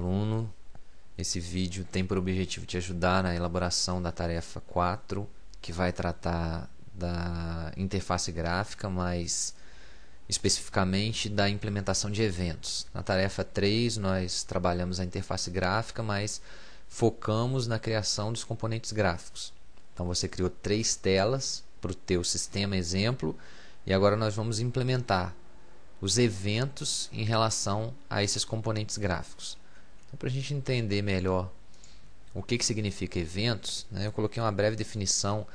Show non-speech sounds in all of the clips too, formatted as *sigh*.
aluno. Esse vídeo tem por objetivo te ajudar na elaboração da tarefa 4, que vai tratar da interface gráfica, mas especificamente da implementação de eventos. Na tarefa 3, nós trabalhamos a interface gráfica, mas focamos na criação dos componentes gráficos. Então você criou três telas para o teu sistema exemplo e agora nós vamos implementar os eventos em relação a esses componentes gráficos. Então, para a gente entender melhor o que, que significa eventos, né, eu coloquei uma breve definição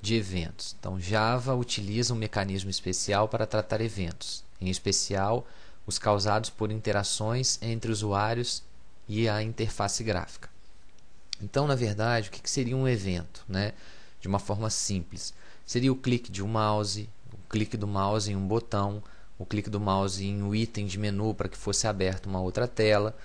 de eventos. Então, Java utiliza um mecanismo especial para tratar eventos, em especial os causados por interações entre usuários e a interface gráfica. Então, na verdade, o que, que seria um evento? Né? De uma forma simples, seria o clique de um mouse, o clique do mouse em um botão, o clique do mouse em um item de menu para que fosse aberta uma outra tela.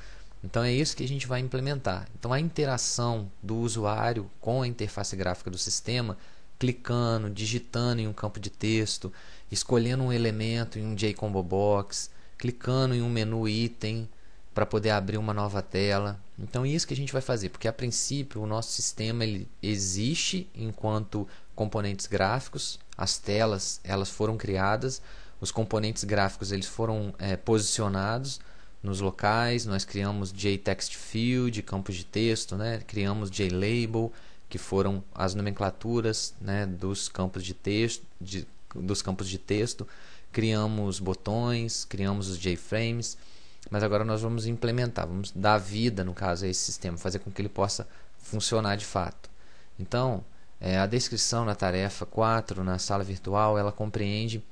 Então é isso que a gente vai implementar. Então a interação do usuário com a interface gráfica do sistema, clicando, digitando em um campo de texto, escolhendo um elemento em um JCombo Box, clicando em um menu item para poder abrir uma nova tela. Então é isso que a gente vai fazer, porque a princípio o nosso sistema ele existe enquanto componentes gráficos, as telas elas foram criadas, os componentes gráficos eles foram é, posicionados nos locais, nós criamos JText Field, campos de texto, né? criamos JLabel, que foram as nomenclaturas né? dos campos de texto, de, dos campos de texto, criamos botões, criamos os JFrames, mas agora nós vamos implementar, vamos dar vida, no caso, a esse sistema, fazer com que ele possa funcionar de fato. Então, é, a descrição na tarefa 4, na sala virtual, ela compreende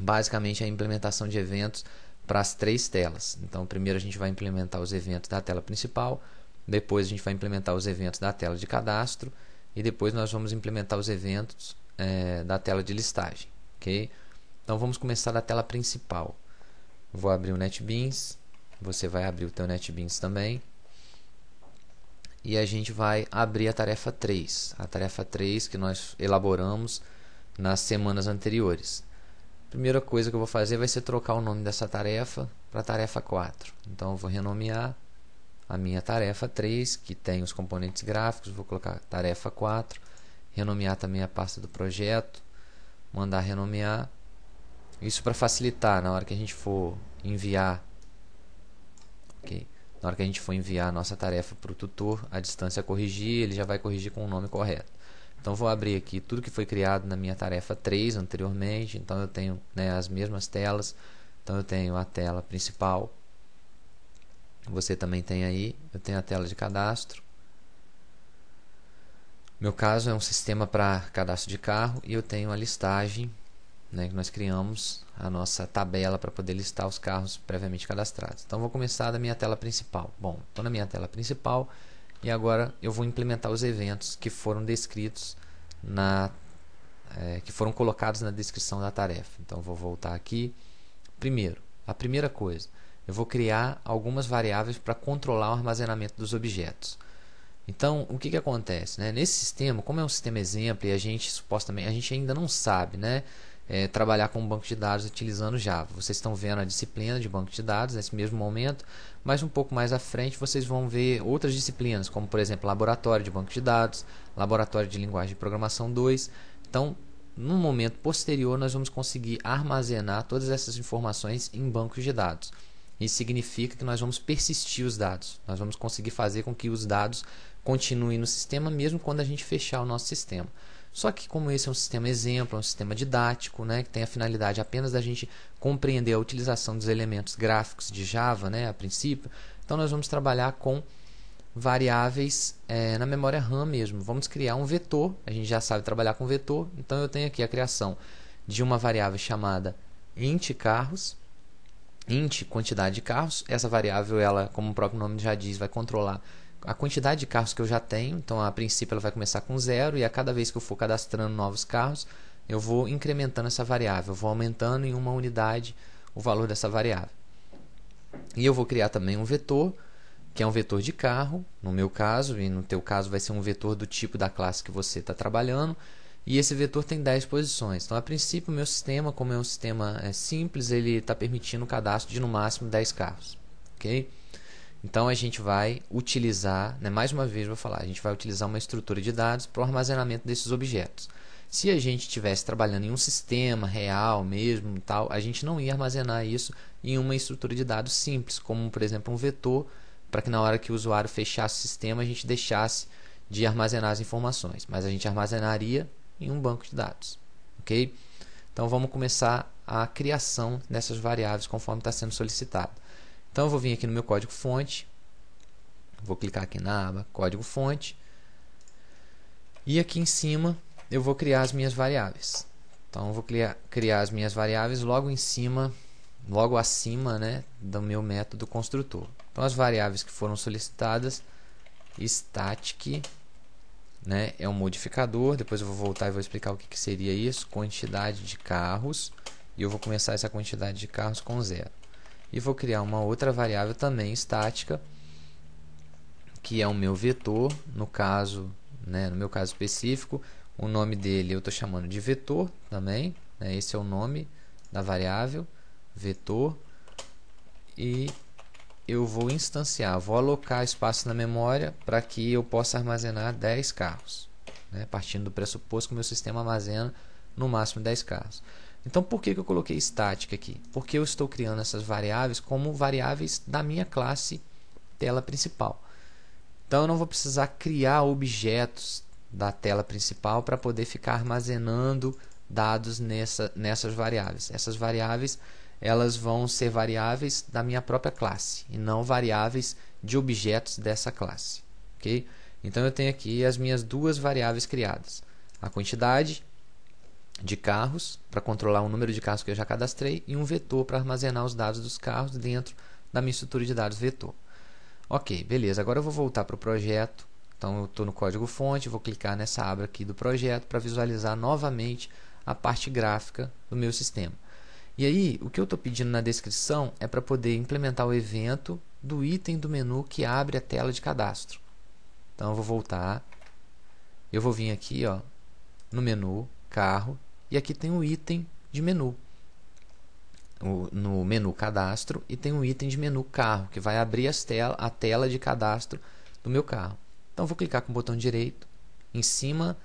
basicamente a implementação de eventos para as três telas. Então, primeiro a gente vai implementar os eventos da tela principal, depois a gente vai implementar os eventos da tela de cadastro e depois nós vamos implementar os eventos é, da tela de listagem, ok? Então vamos começar da tela principal. Vou abrir o NetBeans, você vai abrir o teu NetBeans também. E a gente vai abrir a tarefa 3, a tarefa 3 que nós elaboramos nas semanas anteriores primeira coisa que eu vou fazer vai ser trocar o nome dessa tarefa para tarefa 4. Então eu vou renomear a minha tarefa 3, que tem os componentes gráficos, vou colocar tarefa 4, renomear também a pasta do projeto, mandar renomear. Isso para facilitar na hora que a gente for enviar okay, na hora que a gente for enviar a nossa tarefa para o tutor, a distância corrigir, ele já vai corrigir com o nome correto. Então vou abrir aqui tudo que foi criado na minha tarefa 3 anteriormente. Então eu tenho né, as mesmas telas. Então eu tenho a tela principal. Você também tem aí. Eu tenho a tela de cadastro. Meu caso é um sistema para cadastro de carro e eu tenho a listagem né, que nós criamos a nossa tabela para poder listar os carros previamente cadastrados. Então vou começar da minha tela principal. Bom, estou na minha tela principal e agora eu vou implementar os eventos que foram descritos na é, que foram colocados na descrição da tarefa. Então vou voltar aqui. Primeiro, a primeira coisa, eu vou criar algumas variáveis para controlar o armazenamento dos objetos. Então, o que, que acontece? Né? Nesse sistema, como é um sistema exemplo e a gente supostamente a gente ainda não sabe né, é, trabalhar com um banco de dados utilizando Java. Vocês estão vendo a disciplina de banco de dados nesse mesmo momento, mas um pouco mais à frente vocês vão ver outras disciplinas, como por exemplo laboratório de banco de dados, laboratório de linguagem de programação 2. Então, num momento posterior, nós vamos conseguir armazenar todas essas informações em bancos de dados. Isso significa que nós vamos persistir os dados, nós vamos conseguir fazer com que os dados continuem no sistema mesmo quando a gente fechar o nosso sistema. Só que como esse é um sistema exemplo, é um sistema didático, né, que tem a finalidade apenas da gente compreender a utilização dos elementos gráficos de Java, né, a princípio, então nós vamos trabalhar com variáveis é, na memória RAM mesmo. Vamos criar um vetor, a gente já sabe trabalhar com vetor, então eu tenho aqui a criação de uma variável chamada int carros, int quantidade de carros. Essa variável, ela, como o próprio nome já diz, vai controlar a quantidade de carros que eu já tenho. Então, a princípio, ela vai começar com zero e a cada vez que eu for cadastrando novos carros, eu vou incrementando essa variável, vou aumentando em uma unidade o valor dessa variável. E eu vou criar também um vetor, que é um vetor de carro, no meu caso, e no teu caso vai ser um vetor do tipo da classe que você está trabalhando. E esse vetor tem 10 posições. Então, a princípio, o meu sistema, como é um sistema é, simples, ele está permitindo o cadastro de no máximo 10 carros. ok? Então a gente vai utilizar, né, mais uma vez vou falar, a gente vai utilizar uma estrutura de dados para o armazenamento desses objetos. Se a gente estivesse trabalhando em um sistema real mesmo, tal, a gente não ia armazenar isso em uma estrutura de dados simples, como por exemplo um vetor, para que na hora que o usuário fechasse o sistema a gente deixasse de armazenar as informações, mas a gente armazenaria em um banco de dados, ok? Então vamos começar a criação dessas variáveis conforme está sendo solicitado. Então eu vou vir aqui no meu código fonte, vou clicar aqui na aba código fonte e aqui em cima eu vou criar as minhas variáveis. Então eu vou criar, criar as minhas variáveis logo em cima, logo acima né, do meu método construtor. Então as variáveis que foram solicitadas, static né, é um modificador, depois eu vou voltar e vou explicar o que, que seria isso, quantidade de carros, e eu vou começar essa quantidade de carros com zero e vou criar uma outra variável também estática que é o meu vetor no caso né, no meu caso específico o nome dele eu estou chamando de vetor também né, esse é o nome da variável vetor e eu vou instanciar vou alocar espaço na memória para que eu possa armazenar 10 carros né, partindo do pressuposto que o meu sistema armazena no máximo 10 carros então, por que, eu coloquei estática aqui? Porque eu estou criando essas variáveis como variáveis da minha classe tela principal. Então, eu não vou precisar criar objetos da tela principal para poder ficar armazenando dados nessa, nessas variáveis. Essas variáveis elas vão ser variáveis da minha própria classe e não variáveis de objetos dessa classe. ok? Então eu tenho aqui as minhas duas variáveis criadas: a quantidade de carros para controlar o número de carros que eu já cadastrei e um vetor para armazenar os dados dos carros dentro da minha estrutura de dados vetor. Ok, beleza. Agora eu vou voltar para o projeto. Então eu estou no código fonte, vou clicar nessa aba aqui do projeto para visualizar novamente a parte gráfica do meu sistema. E aí, o que eu estou pedindo na descrição é para poder implementar o evento do item do menu que abre a tela de cadastro. Então eu vou voltar, eu vou vir aqui ó, no menu carro, e aqui tem um item de menu. No menu cadastro e tem um item de menu carro, que vai abrir tel a tela de cadastro do meu carro. Então vou clicar com o botão direito em cima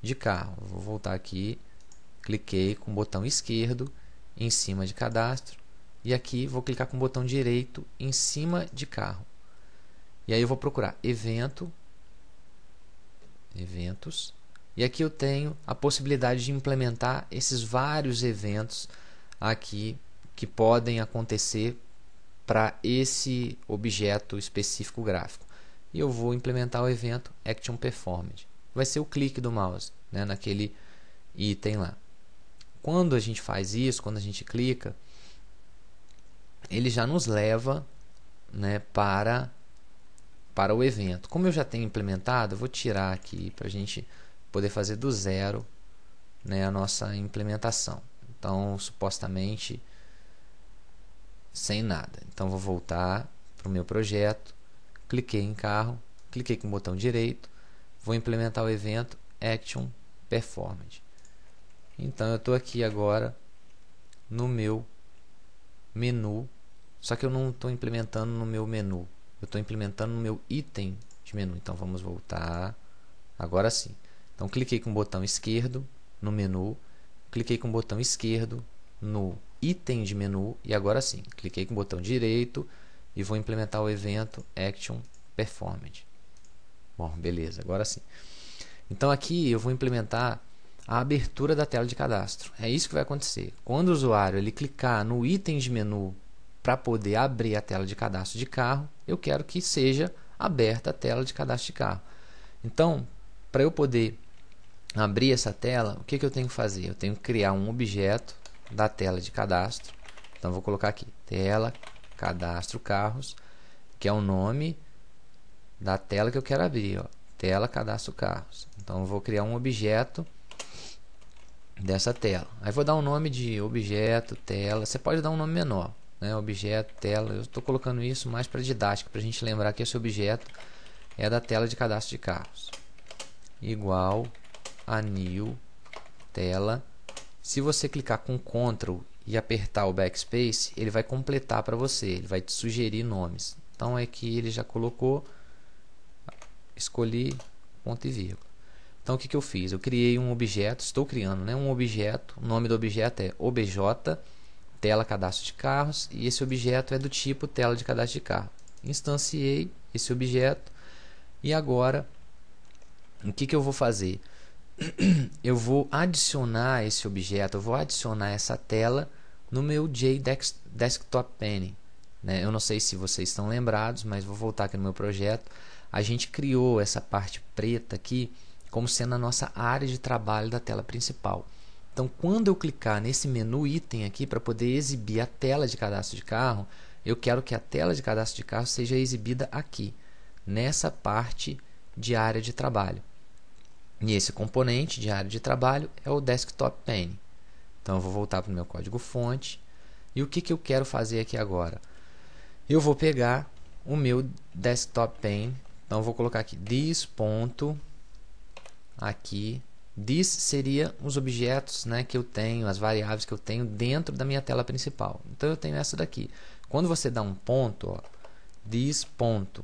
de carro. Vou voltar aqui, cliquei com o botão esquerdo em cima de cadastro e aqui vou clicar com o botão direito em cima de carro. E aí eu vou procurar evento, eventos, e aqui eu tenho a possibilidade de implementar esses vários eventos aqui que podem acontecer para esse objeto específico gráfico. E eu vou implementar o evento Action Performed. Vai ser o clique do mouse né, naquele item lá. Quando a gente faz isso, quando a gente clica, ele já nos leva né, para, para o evento. Como eu já tenho implementado, eu vou tirar aqui para a gente poder fazer do zero né, a nossa implementação. Então, supostamente, sem nada. Então, vou voltar para o meu projeto, cliquei em carro, cliquei com o botão direito, vou implementar o evento Action Performed. Então, eu estou aqui agora no meu menu, só que eu não estou implementando no meu menu, eu estou implementando no meu item de menu. Então, vamos voltar, agora sim. Então cliquei com o botão esquerdo no menu, cliquei com o botão esquerdo no item de menu e agora sim, cliquei com o botão direito e vou implementar o evento Action Performance. Bom, beleza, agora sim. Então aqui eu vou implementar a abertura da tela de cadastro. É isso que vai acontecer. Quando o usuário ele clicar no item de menu para poder abrir a tela de cadastro de carro, eu quero que seja aberta a tela de cadastro de carro. Então, para eu poder abrir essa tela, o que, que eu tenho que fazer? Eu tenho que criar um objeto da tela de cadastro. Então vou colocar aqui, tela, cadastro carros, que é o nome da tela que eu quero abrir, ó. tela, cadastro carros. Então vou criar um objeto dessa tela. Aí vou dar um nome de objeto, tela, você pode dar um nome menor, né? objeto, tela, eu estou colocando isso mais para didática, para a gente lembrar que esse objeto é da tela de cadastro de carros. Igual anil, tela. Se você clicar com Ctrl e apertar o Backspace, ele vai completar para você, ele vai te sugerir nomes. Então é que ele já colocou, escolhi ponto e vírgula. Então o que, que eu fiz? Eu criei um objeto, estou criando né, um objeto, o nome do objeto é OBJ, tela cadastro de carros, e esse objeto é do tipo tela de cadastro de carro. Instanciei esse objeto e agora o que, que eu vou fazer? *clears throat* eu vou adicionar esse objeto, eu vou adicionar essa tela no meu JDesktop Penny. Né? Eu não sei se vocês estão lembrados, mas vou voltar aqui no meu projeto. A gente criou essa parte preta aqui como sendo a nossa área de trabalho da tela principal. Então, quando eu clicar nesse menu item aqui para poder exibir a tela de cadastro de carro, eu quero que a tela de cadastro de carro seja exibida aqui, nessa parte de área de trabalho. E esse componente de área de trabalho é o desktop pane. Então eu vou voltar para o meu código fonte. E o que, que eu quero fazer aqui agora? Eu vou pegar o meu desktop pane. Então eu vou colocar aqui this ponto aqui this seria os objetos né, que eu tenho, as variáveis que eu tenho dentro da minha tela principal. Então eu tenho essa daqui. Quando você dá um ponto, ó, this ponto,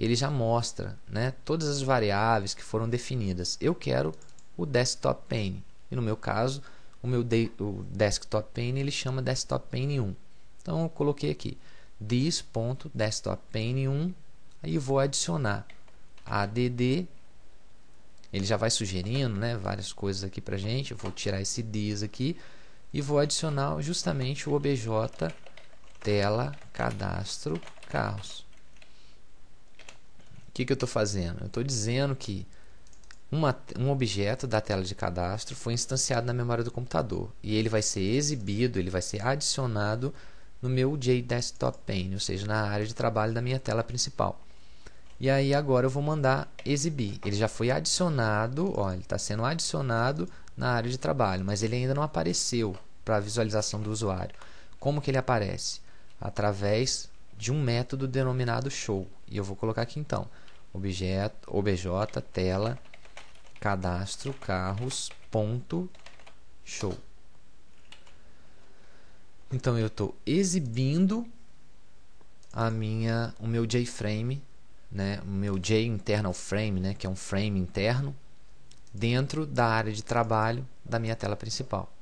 ele já mostra né, todas as variáveis que foram definidas. Eu quero o desktop pane. E no meu caso, o meu de, o desktop pane ele chama desktop pane 1. Então eu coloquei aqui this.desktop pane 1 e vou adicionar add. Ele já vai sugerindo né, várias coisas aqui para gente. Eu vou tirar esse this aqui e vou adicionar justamente o obj tela cadastro carros. O que, que eu estou fazendo? Eu estou dizendo que uma, um objeto da tela de cadastro foi instanciado na memória do computador e ele vai ser exibido, ele vai ser adicionado no meu J Desktop Pane, ou seja, na área de trabalho da minha tela principal. E aí agora eu vou mandar exibir. Ele já foi adicionado, ó, ele está sendo adicionado na área de trabalho, mas ele ainda não apareceu para a visualização do usuário. Como que ele aparece? Através de um método denominado show. E eu vou colocar aqui então objeto, obj, tela, cadastro, carros, ponto, show. Então eu estou exibindo a minha, o meu JFrame, né, o meu J internal frame, né, que é um frame interno, dentro da área de trabalho da minha tela principal.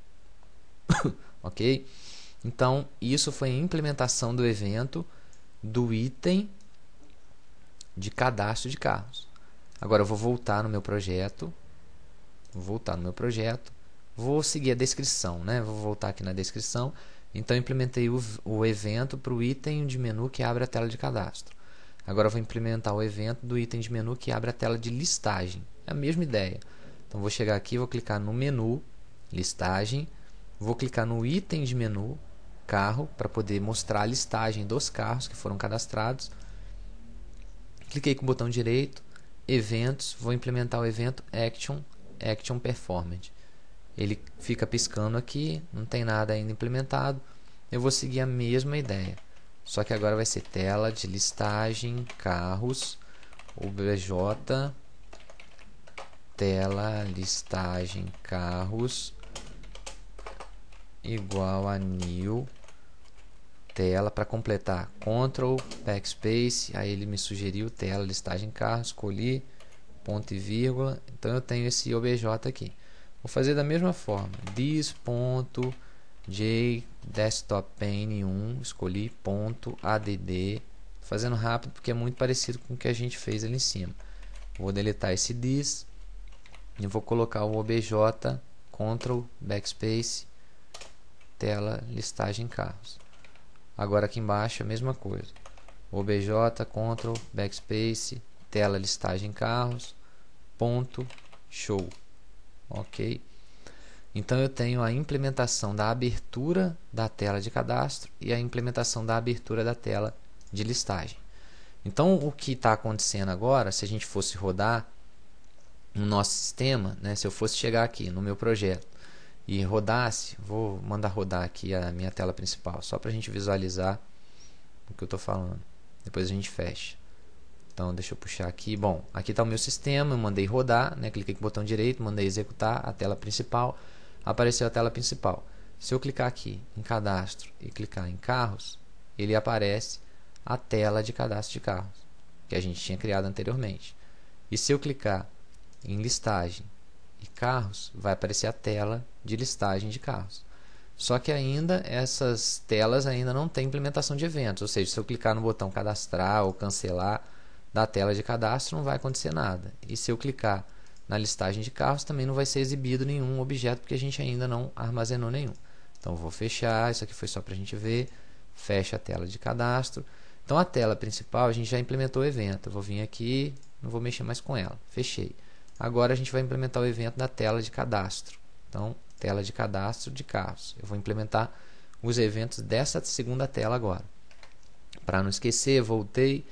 *coughs* ok? Então isso foi a implementação do evento do item de cadastro de carros. Agora eu vou voltar no meu projeto, vou voltar no meu projeto, vou seguir a descrição, né? Vou voltar aqui na descrição. Então eu implementei o, o evento para o item de menu que abre a tela de cadastro. Agora eu vou implementar o evento do item de menu que abre a tela de listagem. É a mesma ideia. Então vou chegar aqui, vou clicar no menu listagem, vou clicar no item de menu carro para poder mostrar a listagem dos carros que foram cadastrados Cliquei com o botão direito, eventos, vou implementar o evento action, action performed. Ele fica piscando aqui, não tem nada ainda implementado. Eu vou seguir a mesma ideia, só que agora vai ser tela de listagem, carros, UBJ, tela listagem carros igual a new tela para completar. Ctrl, backspace, aí ele me sugeriu tela, listagem carro, escolhi, ponto e vírgula. Então eu tenho esse OBJ aqui. Vou fazer da mesma forma, this.j desktop pane 1, escolhi ponto .add, fazendo rápido porque é muito parecido com o que a gente fez ali em cima. Vou deletar esse dis e vou colocar o obj Ctrl backspace tela listagem carros. Agora aqui embaixo a mesma coisa. OBJ, Ctrl, Backspace, tela listagem carros, ponto, show. Ok? Então eu tenho a implementação da abertura da tela de cadastro e a implementação da abertura da tela de listagem. Então o que está acontecendo agora, se a gente fosse rodar no nosso sistema, né, se eu fosse chegar aqui no meu projeto e rodasse, vou mandar rodar aqui a minha tela principal, só para a gente visualizar o que eu estou falando. Depois a gente fecha. Então deixa eu puxar aqui. Bom, aqui está o meu sistema, eu mandei rodar, né? cliquei com o botão direito, mandei executar a tela principal, apareceu a tela principal. Se eu clicar aqui em cadastro e clicar em carros, ele aparece a tela de cadastro de carros que a gente tinha criado anteriormente. E se eu clicar em listagem e carros, vai aparecer a tela de listagem de carros. Só que ainda essas telas ainda não têm implementação de eventos, ou seja, se eu clicar no botão cadastrar ou cancelar da tela de cadastro não vai acontecer nada. E se eu clicar na listagem de carros também não vai ser exibido nenhum objeto porque a gente ainda não armazenou nenhum. Então vou fechar, isso aqui foi só para a gente ver, fecha a tela de cadastro. Então a tela principal a gente já implementou o evento, eu vou vir aqui, não vou mexer mais com ela, fechei. Agora a gente vai implementar o evento da tela de cadastro. Então tela de cadastro de carros. Eu vou implementar os eventos dessa segunda tela agora. Para não esquecer, voltei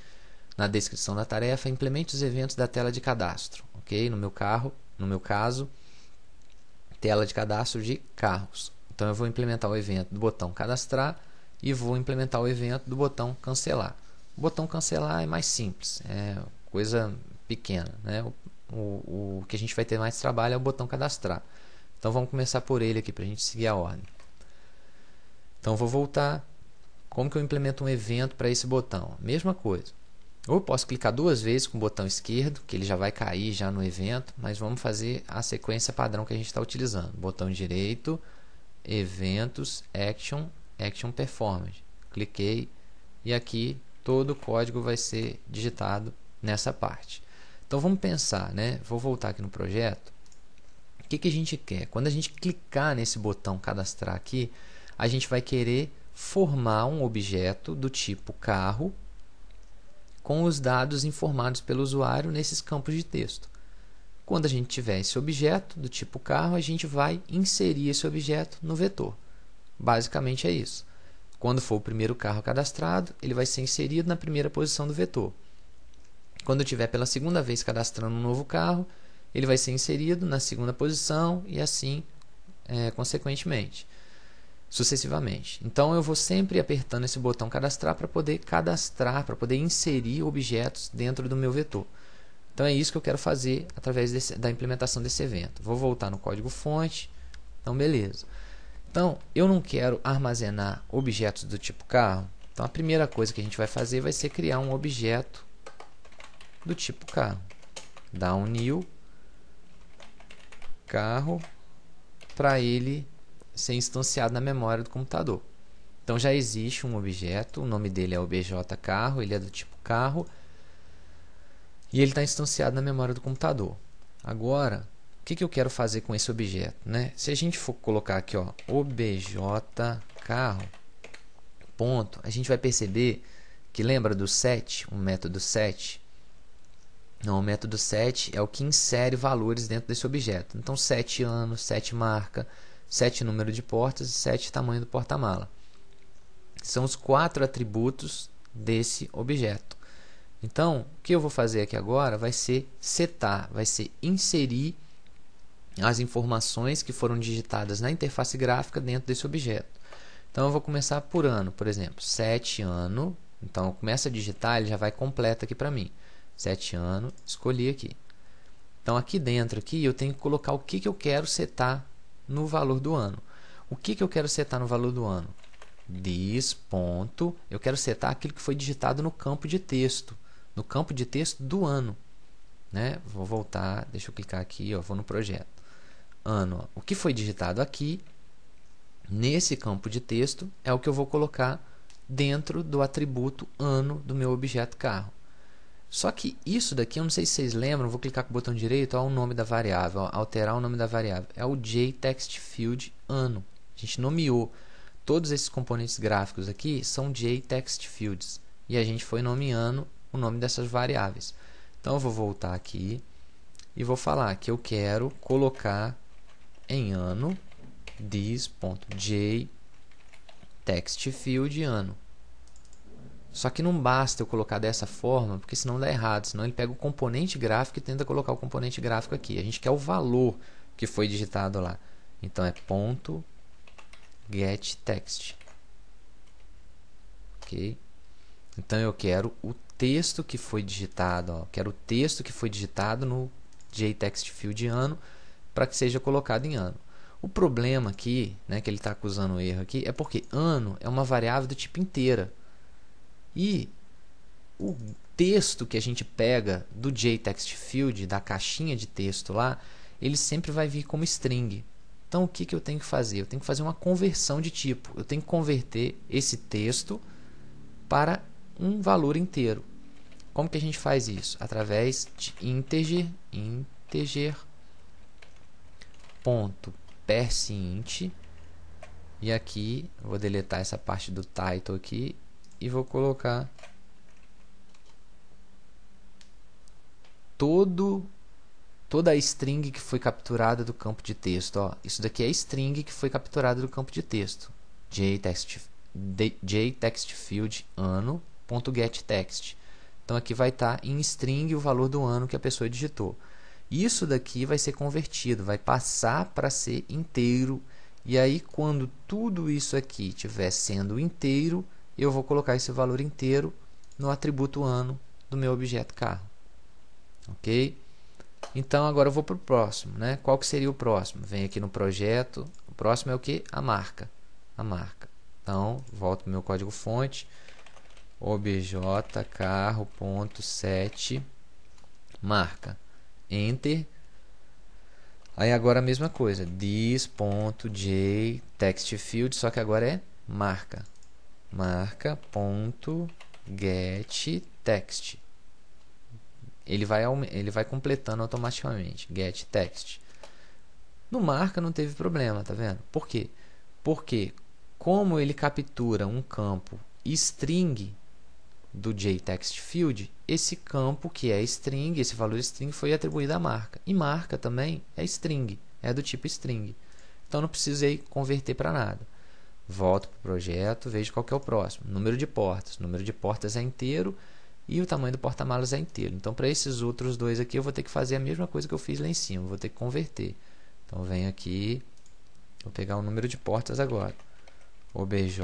na descrição da tarefa, implemente os eventos da tela de cadastro, ok? No meu carro, no meu caso, tela de cadastro de carros. Então eu vou implementar o evento do botão cadastrar e vou implementar o evento do botão cancelar. O botão cancelar é mais simples, é coisa pequena, né? O, o, o que a gente vai ter mais trabalho é o botão cadastrar. Então vamos começar por ele aqui para a gente seguir a ordem. Então vou voltar. Como que eu implemento um evento para esse botão? Mesma coisa. Ou posso clicar duas vezes com o botão esquerdo, que ele já vai cair já no evento, mas vamos fazer a sequência padrão que a gente está utilizando. Botão direito, eventos, action, action performance. Cliquei e aqui todo o código vai ser digitado nessa parte. Então vamos pensar, né? Vou voltar aqui no projeto o que, que a gente quer? Quando a gente clicar nesse botão cadastrar aqui, a gente vai querer formar um objeto do tipo carro com os dados informados pelo usuário nesses campos de texto. Quando a gente tiver esse objeto do tipo carro, a gente vai inserir esse objeto no vetor. Basicamente é isso. Quando for o primeiro carro cadastrado, ele vai ser inserido na primeira posição do vetor. Quando eu tiver pela segunda vez cadastrando um novo carro, ele vai ser inserido na segunda posição e assim é, consequentemente, sucessivamente. Então eu vou sempre apertando esse botão cadastrar para poder cadastrar, para poder inserir objetos dentro do meu vetor. Então é isso que eu quero fazer através desse, da implementação desse evento. Vou voltar no código fonte. Então beleza. Então eu não quero armazenar objetos do tipo carro. Então a primeira coisa que a gente vai fazer vai ser criar um objeto do tipo carro. Dá um new carro para ele ser instanciado na memória do computador. Então já existe um objeto, o nome dele é obj carro, ele é do tipo carro e ele está instanciado na memória do computador. Agora, o que, que eu quero fazer com esse objeto? Né? Se a gente for colocar aqui ó, obj carro, ponto, a gente vai perceber que lembra do set, um método set, não, o método 7 é o que insere valores dentro desse objeto. Então, 7 anos, 7 marca, 7 número de portas e 7 tamanho do porta-mala. São os quatro atributos desse objeto. Então, o que eu vou fazer aqui agora vai ser setar, vai ser inserir as informações que foram digitadas na interface gráfica dentro desse objeto. Então, eu vou começar por ano, por exemplo, 7 ano. Então, começa a digitar, ele já vai completo aqui para mim sete anos, escolhi aqui. Então aqui dentro aqui eu tenho que colocar o que, que eu quero setar no valor do ano. O que, que eu quero setar no valor do ano? This ponto, eu quero setar aquilo que foi digitado no campo de texto, no campo de texto do ano. Né? Vou voltar, deixa eu clicar aqui, ó, vou no projeto. Ano, ó. o que foi digitado aqui nesse campo de texto é o que eu vou colocar dentro do atributo ano do meu objeto carro. Só que isso daqui, eu não sei se vocês lembram, vou clicar com o botão direito, olha o nome da variável, ó, alterar o nome da variável. É o JTextField ano. A gente nomeou todos esses componentes gráficos aqui são JTextFields e a gente foi nomeando o nome dessas variáveis. Então eu vou voltar aqui e vou falar que eu quero colocar em ano this.jtextfield ano. Só que não basta eu colocar dessa forma, porque senão dá errado. Senão ele pega o componente gráfico e tenta colocar o componente gráfico aqui. A gente quer o valor que foi digitado lá. Então é ponto get text. OK? Então eu quero o texto que foi digitado, ó. quero o texto que foi digitado no JText field ano para que seja colocado em ano. O problema aqui, né, que ele está acusando o erro aqui, é porque ano é uma variável do tipo inteira. E o texto que a gente pega do JTextField da caixinha de texto lá, ele sempre vai vir como string. Então o que, que eu tenho que fazer? Eu tenho que fazer uma conversão de tipo. Eu tenho que converter esse texto para um valor inteiro. Como que a gente faz isso? Através de integer, integer ponto persint e aqui vou deletar essa parte do title aqui e vou colocar todo toda a string que foi capturada do campo de texto. Ó. Isso daqui é a string que foi capturada do campo de texto. JText, jtextfield ano Então aqui vai estar tá em string o valor do ano que a pessoa digitou. Isso daqui vai ser convertido, vai passar para ser inteiro. E aí quando tudo isso aqui estiver sendo inteiro, eu vou colocar esse valor inteiro no atributo ano do meu objeto carro. Ok? Então agora eu vou para o próximo, né? Qual que seria o próximo? Vem aqui no projeto. O próximo é o que? A marca. A marca. Então, volto para o meu código fonte. objcarro.set marca. Enter. Aí agora a mesma coisa, this.j text field, só que agora é marca marca ponto get text. Ele vai, ele vai completando automaticamente. Get text. No marca não teve problema, tá vendo? Por quê? Porque como ele captura um campo string do JTextField esse campo que é string, esse valor string foi atribuído à marca. E marca também é string, é do tipo string. Então não precisei converter para nada volto para o projeto, vejo qual é o próximo. Número de portas. Número de portas é inteiro e o tamanho do porta-malas é inteiro. Então, para esses outros dois aqui, eu vou ter que fazer a mesma coisa que eu fiz lá em cima. Vou ter que converter. Então, venho aqui. Vou pegar o número de portas agora. OBJ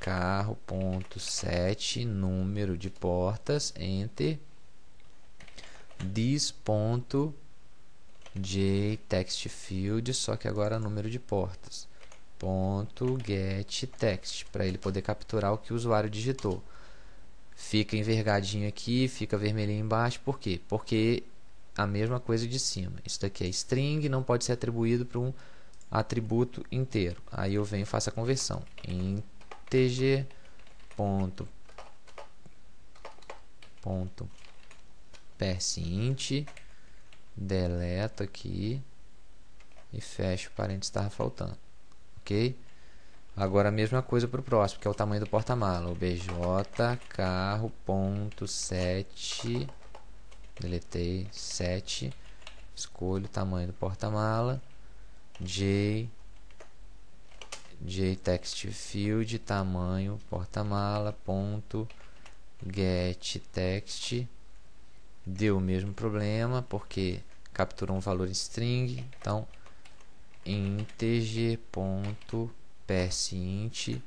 carro ponto 7 número de portas enter this ponto j text field só que agora número de portas .getText get text para ele poder capturar o que o usuário digitou. Fica envergadinho aqui, fica vermelhinho embaixo, por quê? Porque a mesma coisa de cima. Isso daqui é string, não pode ser atribuído para um atributo inteiro. Aí eu venho e faço a conversão. integer ponto ponto persint deleto aqui e fecho o parênteses que estava faltando ok? Agora a mesma coisa para o próximo, que é o tamanho do porta-mala. O BJ carro ponto 7, deletei 7, escolho o tamanho do porta-mala, J, J text field, tamanho porta-mala ponto get text deu o mesmo problema porque capturou um valor em string, então integer.persint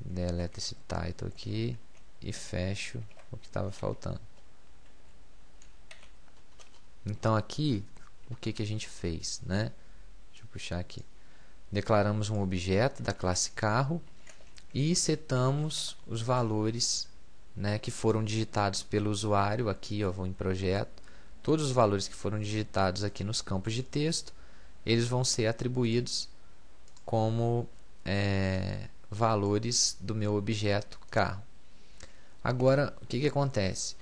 deleta esse title aqui e fecho o que estava faltando então aqui o que, que a gente fez né deixa eu puxar aqui declaramos um objeto da classe carro e setamos os valores né, que foram digitados pelo usuário aqui ó, vou em projeto todos os valores que foram digitados aqui nos campos de texto eles vão ser atribuídos como é, valores do meu objeto carro. Agora, o que, que acontece?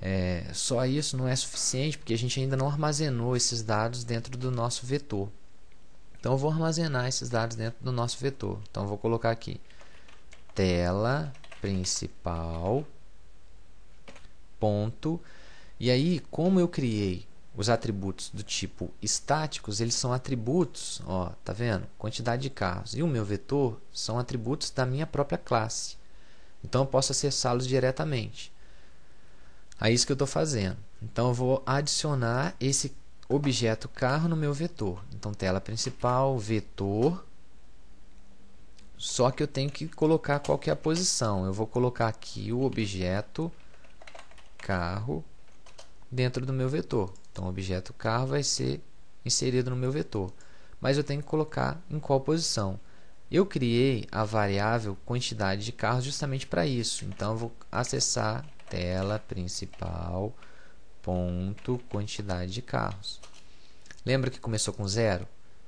É, só isso não é suficiente porque a gente ainda não armazenou esses dados dentro do nosso vetor. Então, eu vou armazenar esses dados dentro do nosso vetor. Então, vou colocar aqui tela principal ponto. E aí, como eu criei os atributos do tipo estáticos, eles são atributos, ó, tá vendo? Quantidade de carros. E o meu vetor são atributos da minha própria classe. Então eu posso acessá-los diretamente. É isso que eu estou fazendo. Então eu vou adicionar esse objeto carro no meu vetor. Então tela principal, vetor. Só que eu tenho que colocar qual que é a posição. Eu vou colocar aqui o objeto carro dentro do meu vetor. Então, o objeto carro vai ser inserido no meu vetor, mas eu tenho que colocar em qual posição. Eu criei a variável quantidade de carros justamente para isso. Então, eu vou acessar tela principal ponto quantidade de carros. Lembra que começou com zero?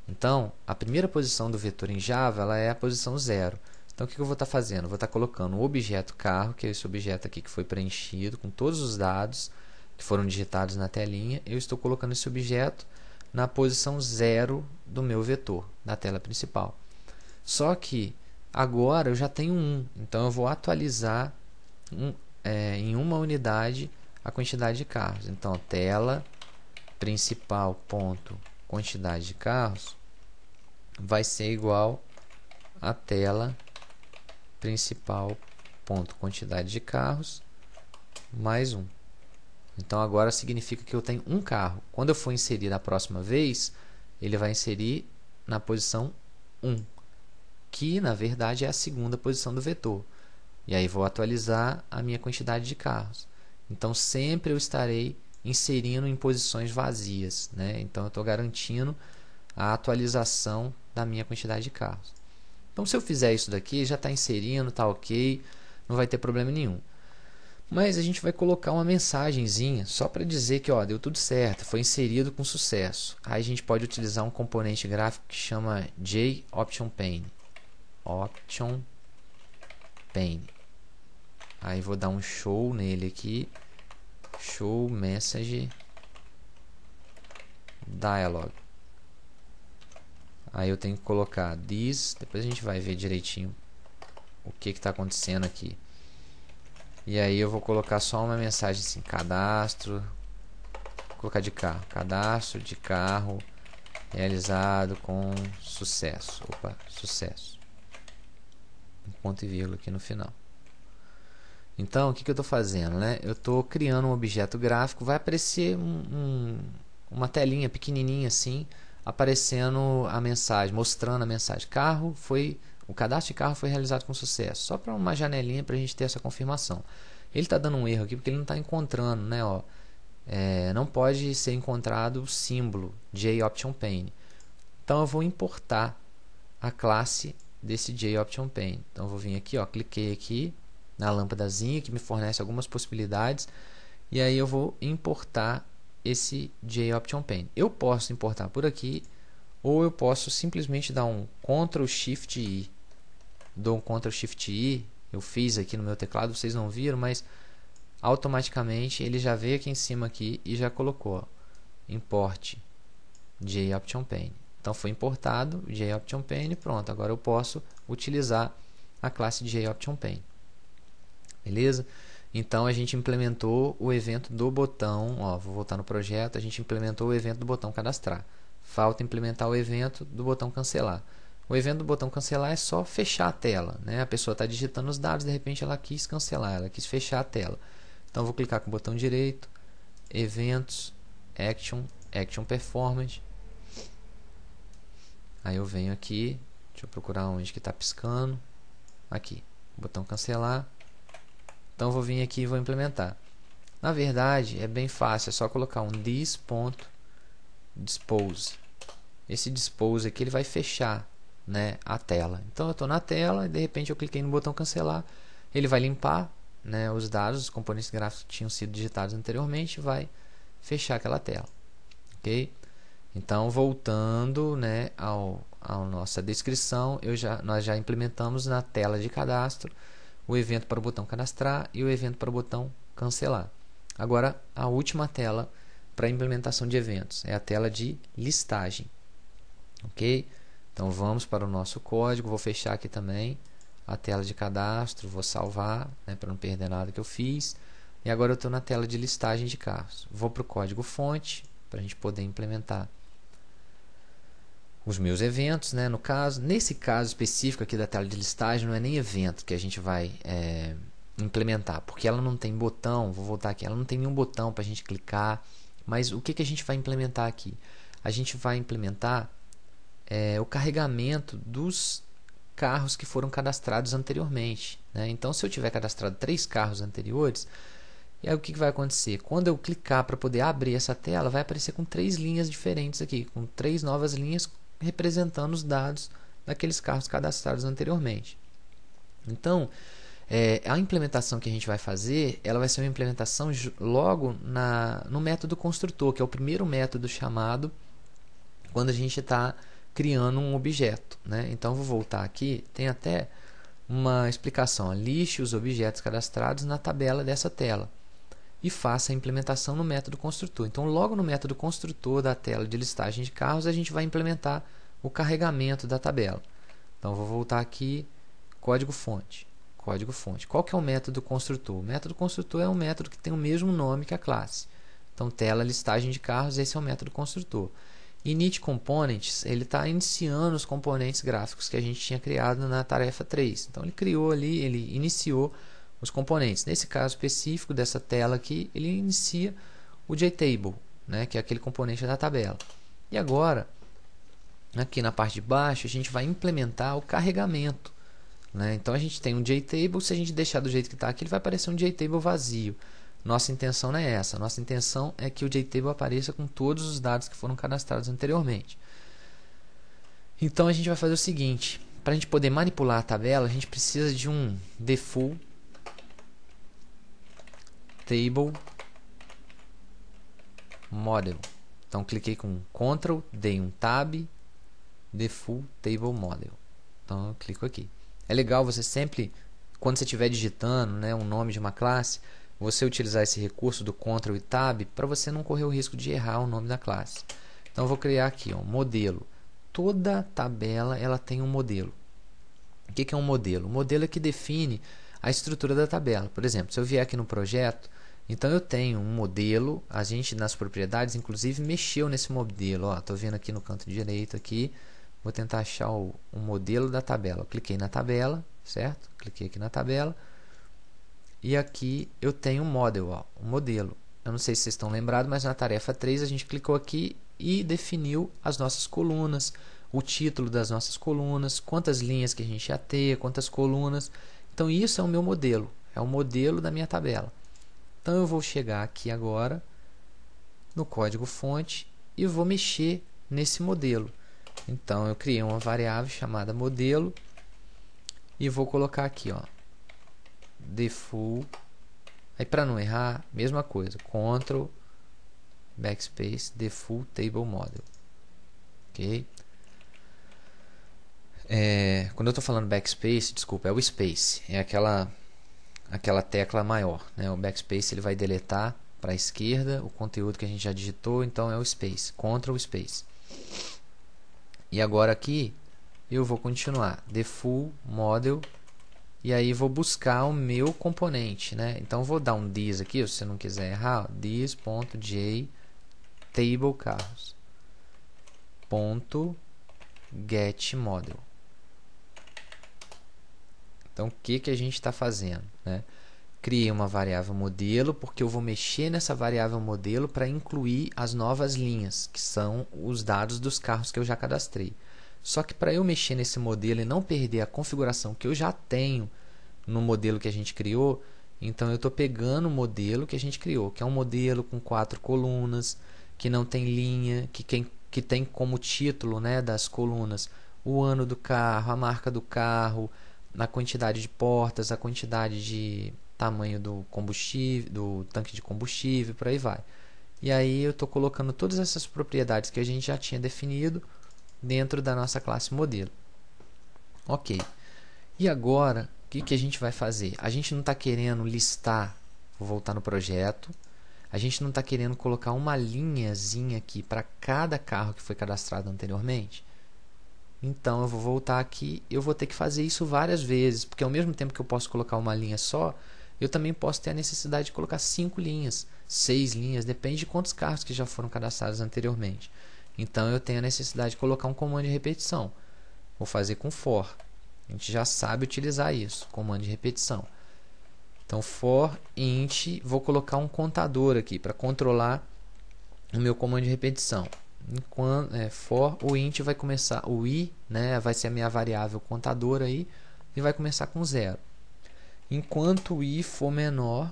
Então, a primeira posição do vetor em Java ela é a posição zero. Então, o que eu vou estar tá fazendo? Vou estar tá colocando o objeto carro, que é esse objeto aqui que foi preenchido com todos os dados, que foram digitados na telinha, eu estou colocando esse objeto na posição zero do meu vetor, na tela principal. Só que agora eu já tenho um, então eu vou atualizar um, é, em uma unidade a quantidade de carros. Então, tela principal ponto quantidade de carros vai ser igual a tela principal ponto quantidade de carros mais um. Então agora significa que eu tenho um carro. Quando eu for inserir na próxima vez, ele vai inserir na posição 1, que na verdade é a segunda posição do vetor. E aí vou atualizar a minha quantidade de carros. Então sempre eu estarei inserindo em posições vazias, né? Então eu estou garantindo a atualização da minha quantidade de carros. Então se eu fizer isso daqui, já está inserindo, está ok, não vai ter problema nenhum mas a gente vai colocar uma mensagenzinha só para dizer que ó, deu tudo certo, foi inserido com sucesso. Aí a gente pode utilizar um componente gráfico que chama J Option Pane. Option Pane. Aí vou dar um show nele aqui. Show message dialog. Aí eu tenho que colocar this, depois a gente vai ver direitinho o que está acontecendo aqui. E aí eu vou colocar só uma mensagem assim, cadastro, vou colocar de carro, cadastro de carro realizado com sucesso. Opa, sucesso. Um ponto e vírgula aqui no final. Então, o que, que eu estou fazendo? Né? Eu estou criando um objeto gráfico, vai aparecer um, um, uma telinha pequenininha assim, aparecendo a mensagem, mostrando a mensagem. Carro foi o cadastro de carro foi realizado com sucesso. Só para uma janelinha para a gente ter essa confirmação. Ele está dando um erro aqui porque ele não está encontrando, né? Ó, é, não pode ser encontrado o símbolo JOptionPane. Então eu vou importar a classe desse JOptionPane. Então eu vou vir aqui, ó, cliquei aqui na lâmpadazinha que me fornece algumas possibilidades. E aí eu vou importar esse JOptionPane. Eu posso importar por aqui ou eu posso simplesmente dar um Ctrl Shift I dou um Ctrl Shift I, eu fiz aqui no meu teclado, vocês não viram, mas automaticamente ele já veio aqui em cima aqui e já colocou ó, import JOptionPane. Então foi importado o e pronto, agora eu posso utilizar a classe JOptionPane. Beleza? Então a gente implementou o evento do botão, ó, vou voltar no projeto, a gente implementou o evento do botão cadastrar. Falta implementar o evento do botão cancelar. O evento do botão cancelar é só fechar a tela. Né? A pessoa está digitando os dados, de repente ela quis cancelar, ela quis fechar a tela. Então vou clicar com o botão direito, eventos, action, action performance. Aí eu venho aqui, deixa eu procurar onde que está piscando. Aqui, botão cancelar. Então vou vir aqui e vou implementar. Na verdade, é bem fácil, é só colocar um this.dispose. Esse dispose aqui ele vai fechar né, a tela. Então eu estou na tela e de repente eu cliquei no botão cancelar, ele vai limpar né, os dados, os componentes gráficos que tinham sido digitados anteriormente, vai fechar aquela tela. Ok? Então voltando né, ao, à nossa descrição, eu já, nós já implementamos na tela de cadastro o evento para o botão cadastrar e o evento para o botão cancelar. Agora a última tela para implementação de eventos é a tela de listagem, ok? Então vamos para o nosso código, vou fechar aqui também a tela de cadastro, vou salvar né, para não perder nada que eu fiz. E agora eu estou na tela de listagem de carros. Vou para o código fonte para a gente poder implementar os meus eventos, né? No caso, nesse caso específico aqui da tela de listagem, não é nem evento que a gente vai é, implementar, porque ela não tem botão. Vou voltar aqui, ela não tem nenhum botão para a gente clicar. Mas o que, que a gente vai implementar aqui? A gente vai implementar é, o carregamento dos carros que foram cadastrados anteriormente. Né? Então, se eu tiver cadastrado três carros anteriores, e aí o que, que vai acontecer? Quando eu clicar para poder abrir essa tela, vai aparecer com três linhas diferentes aqui, com três novas linhas representando os dados daqueles carros cadastrados anteriormente. Então, é, a implementação que a gente vai fazer, ela vai ser uma implementação logo na, no método construtor, que é o primeiro método chamado quando a gente está criando um objeto. Né? Então vou voltar aqui, tem até uma explicação. Lixe os objetos cadastrados na tabela dessa tela e faça a implementação no método construtor. Então, logo no método construtor da tela de listagem de carros, a gente vai implementar o carregamento da tabela. Então, vou voltar aqui, código-fonte, código-fonte. Qual que é o método construtor? O método construtor é um método que tem o mesmo nome que a classe. Então, tela listagem de carros, esse é o método construtor. Init Components, ele está iniciando os componentes gráficos que a gente tinha criado na tarefa 3. Então ele criou ali, ele iniciou os componentes. Nesse caso específico dessa tela aqui, ele inicia o JTable, né, que é aquele componente da tabela. E agora, aqui na parte de baixo, a gente vai implementar o carregamento. Né? Então a gente tem um JTable, se a gente deixar do jeito que está aqui, ele vai aparecer um JTable vazio. Nossa intenção não é essa. Nossa intenção é que o JTable apareça com todos os dados que foram cadastrados anteriormente. Então a gente vai fazer o seguinte: para a gente poder manipular a tabela, a gente precisa de um default table model. Então cliquei com Ctrl, dei um tab, default table model. Então eu clico aqui. É legal você sempre, quando você estiver digitando né, o nome de uma classe, você utilizar esse recurso do Ctrl e Tab para você não correr o risco de errar o nome da classe. Então, eu vou criar aqui um modelo. Toda tabela ela tem um modelo. O que é um modelo? O modelo é que define a estrutura da tabela. Por exemplo, se eu vier aqui no projeto, então eu tenho um modelo, a gente nas propriedades, inclusive, mexeu nesse modelo. Estou vendo aqui no canto direito, aqui, vou tentar achar o, o modelo da tabela. Eu cliquei na tabela, certo? Cliquei aqui na tabela e aqui eu tenho um model, ó, um modelo. Eu não sei se vocês estão lembrados, mas na tarefa 3 a gente clicou aqui e definiu as nossas colunas, o título das nossas colunas, quantas linhas que a gente ateia, quantas colunas. Então isso é o meu modelo, é o modelo da minha tabela. Então eu vou chegar aqui agora no código fonte e vou mexer nesse modelo. Então eu criei uma variável chamada modelo e vou colocar aqui, ó, default. Aí para não errar, mesma coisa. Ctrl backspace default table model. OK? É, quando eu estou falando backspace, desculpa, é o space, é aquela aquela tecla maior, né? O backspace ele vai deletar para a esquerda o conteúdo que a gente já digitou, então é o space, Ctrl space. E agora aqui eu vou continuar default model e aí vou buscar o meu componente, né? Então vou dar um this aqui, se você não quiser errar, this.j table Ponto get model. Então o que que a gente está fazendo, né? Criei uma variável modelo porque eu vou mexer nessa variável modelo para incluir as novas linhas que são os dados dos carros que eu já cadastrei. Só que para eu mexer nesse modelo e não perder a configuração que eu já tenho no modelo que a gente criou, então eu estou pegando o modelo que a gente criou, que é um modelo com quatro colunas, que não tem linha, que, que tem como título né, das colunas o ano do carro, a marca do carro, a quantidade de portas, a quantidade de tamanho do combustível, do tanque de combustível, por aí vai. E aí eu estou colocando todas essas propriedades que a gente já tinha definido dentro da nossa classe modelo. Ok. E agora, o que, que a gente vai fazer? A gente não está querendo listar, vou voltar no projeto, a gente não está querendo colocar uma linhazinha aqui para cada carro que foi cadastrado anteriormente. Então eu vou voltar aqui, eu vou ter que fazer isso várias vezes, porque ao mesmo tempo que eu posso colocar uma linha só, eu também posso ter a necessidade de colocar cinco linhas, seis linhas, depende de quantos carros que já foram cadastrados anteriormente. Então eu tenho a necessidade de colocar um comando de repetição. Vou fazer com for. A gente já sabe utilizar isso, comando de repetição. Então for int, vou colocar um contador aqui para controlar o meu comando de repetição. Enquanto, é, for o int vai começar o i, né, vai ser a minha variável contadora aí e vai começar com zero. Enquanto o i for menor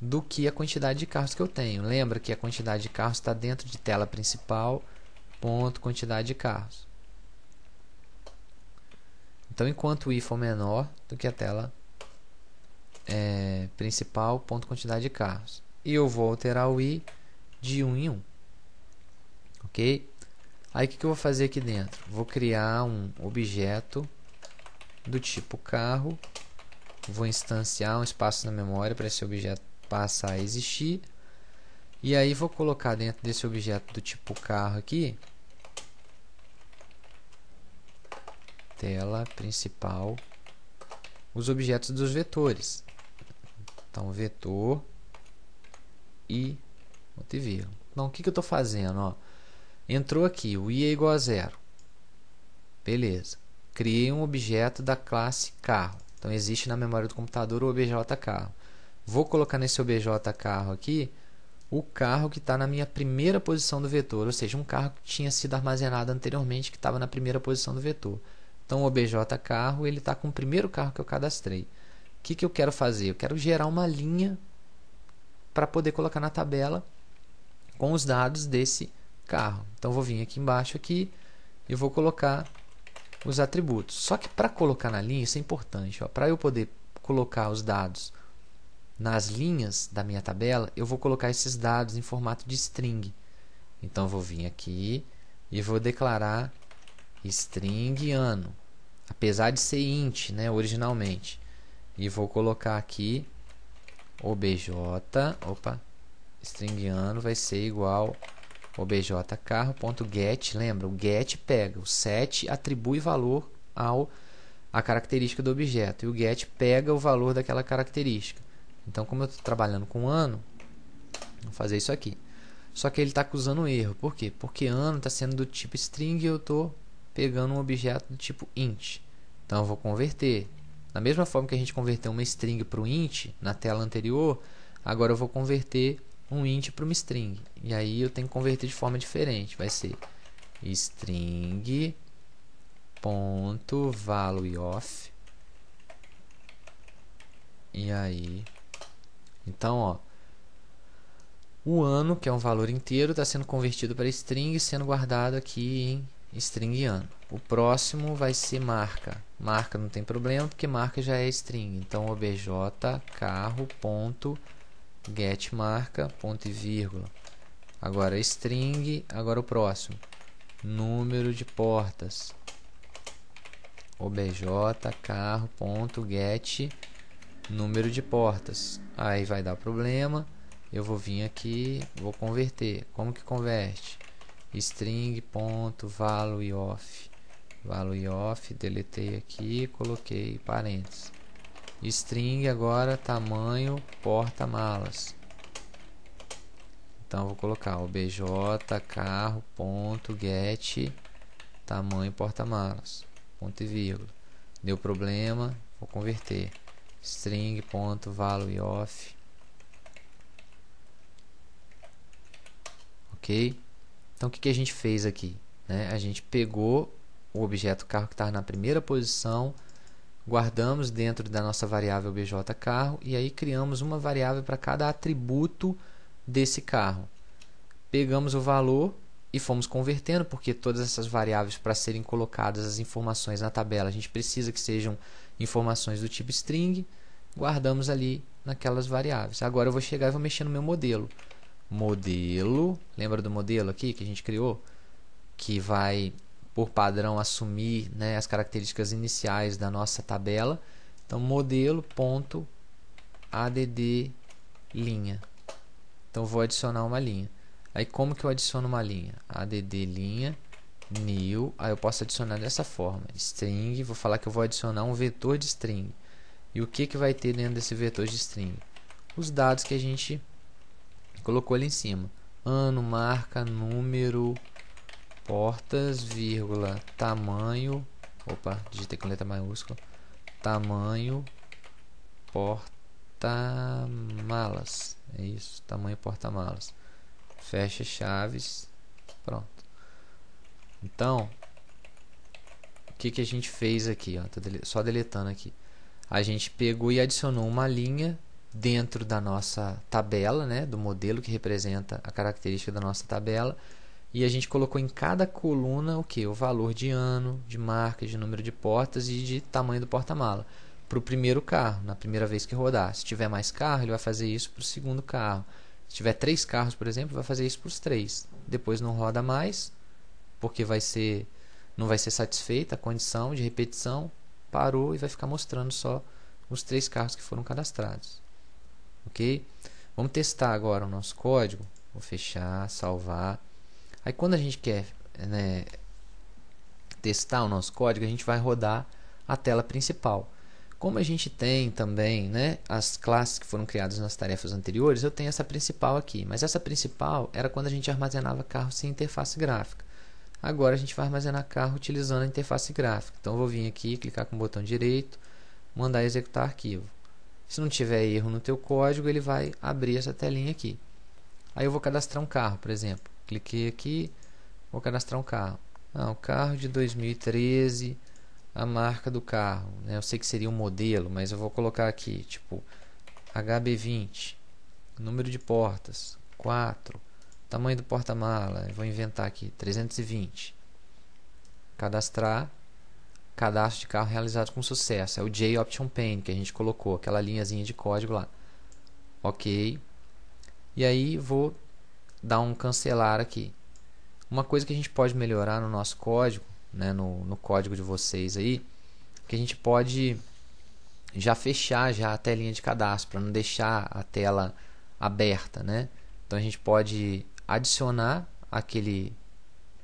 do que a quantidade de carros que eu tenho. Lembra que a quantidade de carros está dentro de tela principal, ponto, quantidade de carros. Então, enquanto o i for menor do que a tela é, principal, ponto, quantidade de carros. E eu vou alterar o i de 1 um em 1. Um. Ok? Aí, o que, que eu vou fazer aqui dentro? Vou criar um objeto do tipo carro. Vou instanciar um espaço na memória para esse objeto passa a existir. E aí vou colocar dentro desse objeto do tipo carro aqui. Tela principal. Os objetos dos vetores. Então, vetor e motiveiro. Então, o que, que eu estou fazendo? Ó, entrou aqui, o i é igual a zero. Beleza. Criei um objeto da classe carro. Então, existe na memória do computador o objeto carro. Vou colocar nesse OBJ carro aqui o carro que está na minha primeira posição do vetor, ou seja, um carro que tinha sido armazenado anteriormente que estava na primeira posição do vetor. Então o OBJ carro ele está com o primeiro carro que eu cadastrei. O que, que eu quero fazer? Eu quero gerar uma linha para poder colocar na tabela com os dados desse carro. Então vou vir aqui embaixo aqui e vou colocar os atributos. Só que para colocar na linha isso é importante. Para eu poder colocar os dados nas linhas da minha tabela, eu vou colocar esses dados em formato de string. Então, vou vir aqui e vou declarar string ano, apesar de ser int, né, originalmente. E vou colocar aqui obj, opa, string ano vai ser igual obj lembra, o get pega, o set atribui valor ao a característica do objeto e o get pega o valor daquela característica. Então, como eu estou trabalhando com ano, vou fazer isso aqui. Só que ele está acusando erro. Por quê? Porque ano está sendo do tipo string e eu estou pegando um objeto do tipo int. Então, eu vou converter. Da mesma forma que a gente converteu uma string para o int na tela anterior, agora eu vou converter um int para uma string. E aí eu tenho que converter de forma diferente. Vai ser string ponto value of e aí então, ó, o ano, que é um valor inteiro, está sendo convertido para string e sendo guardado aqui em string ano. O próximo vai ser marca. Marca não tem problema, porque marca já é string. Então, obj carro ponto get marca ponto vírgula. Agora string, agora o próximo. Número de portas. obj carro ponto get número de portas. Aí vai dar problema. Eu vou vir aqui, vou converter. Como que converte? string.valueOff valueOff, deletei aqui, coloquei parênteses. String agora tamanho porta-malas. Então vou colocar o bj get tamanho porta-malas. Ponto e vírgula. Deu problema, vou converter string.valueOf ok então o que, que a gente fez aqui né? a gente pegou o objeto carro que estava na primeira posição guardamos dentro da nossa variável bj carro e aí criamos uma variável para cada atributo desse carro pegamos o valor e fomos convertendo, porque todas essas variáveis, para serem colocadas as informações na tabela, a gente precisa que sejam informações do tipo string, guardamos ali naquelas variáveis. Agora eu vou chegar e vou mexer no meu modelo. Modelo, lembra do modelo aqui que a gente criou? Que vai, por padrão, assumir né, as características iniciais da nossa tabela. Então, modelo.add linha. Então, vou adicionar uma linha. Aí, como que eu adiciono uma linha? add linha new, aí eu posso adicionar dessa forma, string, vou falar que eu vou adicionar um vetor de string. E o que, que vai ter dentro desse vetor de string? Os dados que a gente colocou ali em cima. Ano, marca, número, portas, vírgula, tamanho, opa, digitei com letra maiúscula, tamanho, porta-malas, é isso, tamanho porta-malas, fecha chaves, pronto. Então, o que, que a gente fez aqui? Ó, tá dele só deletando aqui. A gente pegou e adicionou uma linha dentro da nossa tabela, né, do modelo que representa a característica da nossa tabela, e a gente colocou em cada coluna o que? O valor de ano, de marca, de número de portas e de tamanho do porta-mala para o primeiro carro, na primeira vez que rodar. Se tiver mais carro, ele vai fazer isso para o segundo carro. Se tiver três carros, por exemplo, vai fazer isso para os três. Depois não roda mais, porque vai ser não vai ser satisfeita a condição de repetição, parou e vai ficar mostrando só os três carros que foram cadastrados. OK? Vamos testar agora o nosso código. Vou fechar, salvar. Aí quando a gente quer né, testar o nosso código, a gente vai rodar a tela principal. Como a gente tem também né, as classes que foram criadas nas tarefas anteriores, eu tenho essa principal aqui. Mas essa principal era quando a gente armazenava carro sem interface gráfica. Agora a gente vai armazenar carro utilizando a interface gráfica. Então vou vir aqui, clicar com o botão direito, mandar executar arquivo. Se não tiver erro no teu código, ele vai abrir essa telinha aqui. Aí eu vou cadastrar um carro, por exemplo. Cliquei aqui, vou cadastrar um carro. Ah, um carro de 2013, a marca do carro. Né? Eu sei que seria um modelo, mas eu vou colocar aqui, tipo, HB20, número de portas, 4, Tamanho do porta-mala, vou inventar aqui, 320. Cadastrar. Cadastro de carro realizado com sucesso. É o J-Option Pane que a gente colocou, aquela linhazinha de código lá. Ok. E aí vou dar um cancelar aqui. Uma coisa que a gente pode melhorar no nosso código, né, no, no código de vocês aí, que a gente pode já fechar já a telinha de cadastro para não deixar a tela aberta, né? Então a gente pode adicionar aquele,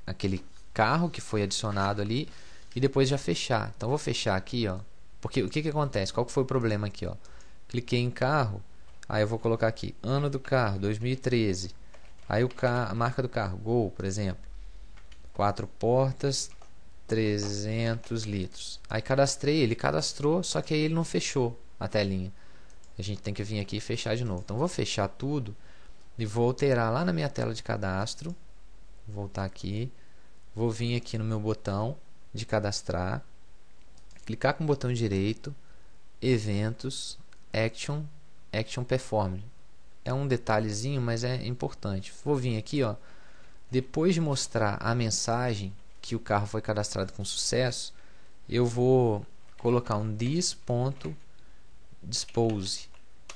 aquele carro que foi adicionado ali e depois já fechar. Então vou fechar aqui, ó. Porque o que, que acontece? Qual que foi o problema aqui, ó? Cliquei em carro, aí eu vou colocar aqui ano do carro, 2013. Aí o car a marca do carro, Gol, por exemplo. Quatro portas, 300 litros. Aí cadastrei, ele cadastrou, só que aí ele não fechou a telinha. A gente tem que vir aqui e fechar de novo. Então vou fechar tudo e vou alterar lá na minha tela de cadastro. Vou voltar aqui. Vou vir aqui no meu botão de cadastrar. Clicar com o botão direito. Eventos. Action. Action Perform. É um detalhezinho, mas é importante. Vou vir aqui, ó. Depois de mostrar a mensagem que o carro foi cadastrado com sucesso, eu vou colocar um this.dispose.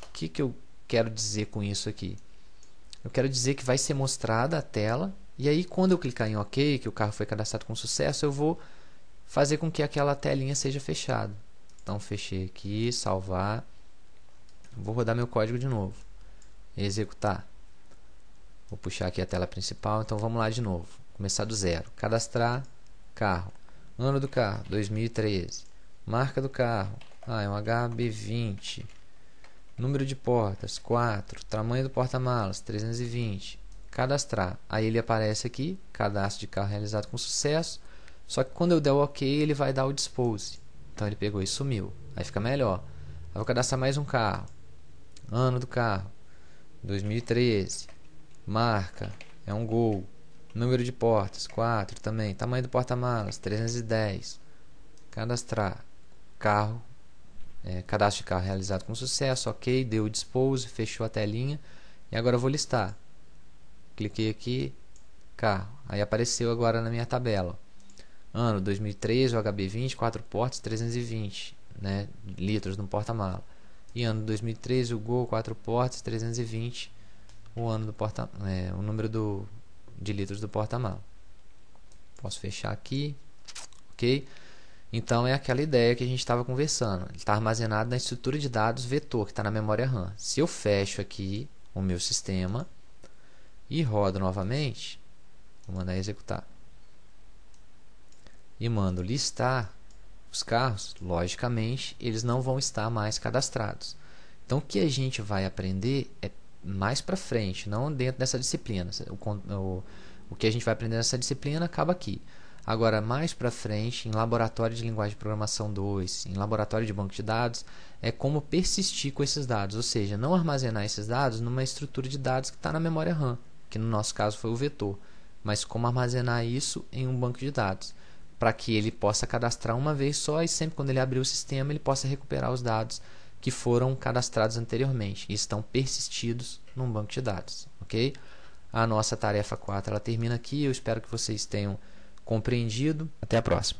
O que, que eu quero dizer com isso aqui? eu quero dizer que vai ser mostrada a tela. E aí, quando eu clicar em OK, que o carro foi cadastrado com sucesso, eu vou fazer com que aquela telinha seja fechada. Então, fechei aqui, salvar. Vou rodar meu código de novo. Executar. Vou puxar aqui a tela principal. Então, vamos lá de novo. Começar do zero. Cadastrar carro. Ano do carro, 2013. Marca do carro. Ah, é um HB20. Número de portas, 4. Tamanho do porta-malas, 320. Cadastrar. Aí ele aparece aqui, cadastro de carro realizado com sucesso. Só que quando eu der o OK, ele vai dar o dispose. Então ele pegou e sumiu. Aí fica melhor. Aí vou cadastrar mais um carro. Ano do carro. 2013. Marca. É um gol. Número de portas, 4 também. Tamanho do porta-malas, 310. Cadastrar. Carro é, cadastro de carro realizado com sucesso, ok, deu o dispose, fechou a telinha e agora eu vou listar. Cliquei aqui, carro, aí apareceu agora na minha tabela. Ano 2003, HB 20 4 portas, 320 né, litros no porta-mala. E ano 2003, o Gol, 4 portas, 320 o ano do porta, é, o número do, de litros do porta-mala. Posso fechar aqui, ok? Então é aquela ideia que a gente estava conversando. Ele está armazenado na estrutura de dados vetor, que está na memória RAM. Se eu fecho aqui o meu sistema e rodo novamente, vou mandar executar. E mando listar os carros, logicamente, eles não vão estar mais cadastrados. Então o que a gente vai aprender é mais para frente, não dentro dessa disciplina. O, o, o que a gente vai aprender nessa disciplina acaba aqui. Agora, mais para frente, em laboratório de linguagem de programação 2, em laboratório de banco de dados, é como persistir com esses dados, ou seja, não armazenar esses dados numa estrutura de dados que está na memória RAM, que no nosso caso foi o vetor, mas como armazenar isso em um banco de dados, para que ele possa cadastrar uma vez só e sempre quando ele abrir o sistema ele possa recuperar os dados que foram cadastrados anteriormente e estão persistidos num banco de dados, ok? A nossa tarefa 4 ela termina aqui, eu espero que vocês tenham compreendido. Até a próxima.